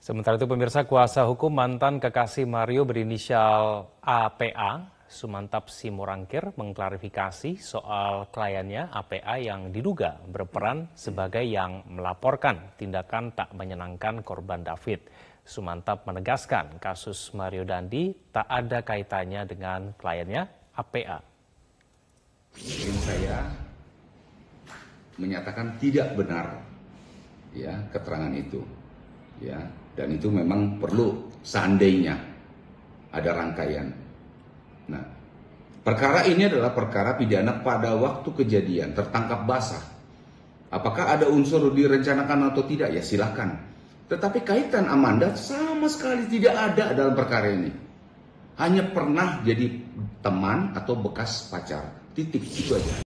Sementara itu pemirsa kuasa hukum mantan kekasih Mario berinisial APA, Sumantap Simorangkir mengklarifikasi soal kliennya APA yang diduga berperan sebagai yang melaporkan tindakan tak menyenangkan korban David. Sumantap menegaskan kasus Mario Dandi tak ada kaitannya dengan kliennya APA. Mungkin saya menyatakan tidak benar ya keterangan itu ya dan itu memang perlu seandainya ada rangkaian. Nah, perkara ini adalah perkara pidana pada waktu kejadian tertangkap basah. Apakah ada unsur direncanakan atau tidak? Ya silahkan. Tetapi kaitan Amanda sama sekali tidak ada dalam perkara ini. Hanya pernah jadi teman atau bekas pacar. Titik itu aja.